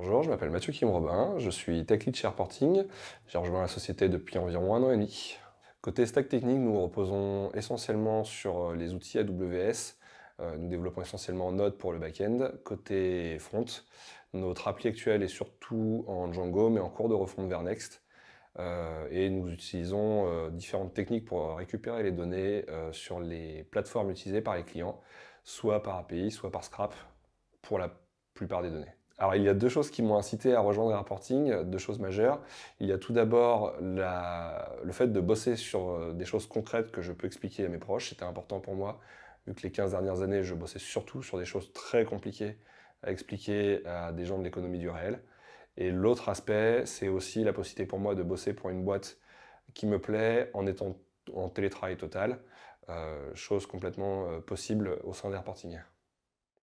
Bonjour, je m'appelle Mathieu Kim Robin, je suis tech lead chez Reporting. J'ai rejoint la société depuis environ un an et demi. Côté stack technique, nous reposons essentiellement sur euh, les outils AWS. Euh, nous développons essentiellement Node pour le back-end. Côté front, notre appli actuelle est surtout en Django, mais en cours de refonte vers Next. Euh, et nous utilisons différentes techniques pour récupérer les données sur les plateformes utilisées par les clients, soit par API, soit par Scrap, pour la plupart des données. Alors, il y a deux choses qui m'ont incité à rejoindre le reporting, deux choses majeures. Il y a tout d'abord le fait de bosser sur euh, des choses concrètes que je peux expliquer à mes proches. C'était important pour moi, vu que les 15 dernières années, je bossais surtout sur des choses très compliquées à expliquer à des gens de l'économie du réel. Et l'autre aspect, c'est aussi la possibilité pour moi de bosser pour une boîte qui me plaît en étant en télétravail total, euh, chose complètement euh, possible au sein des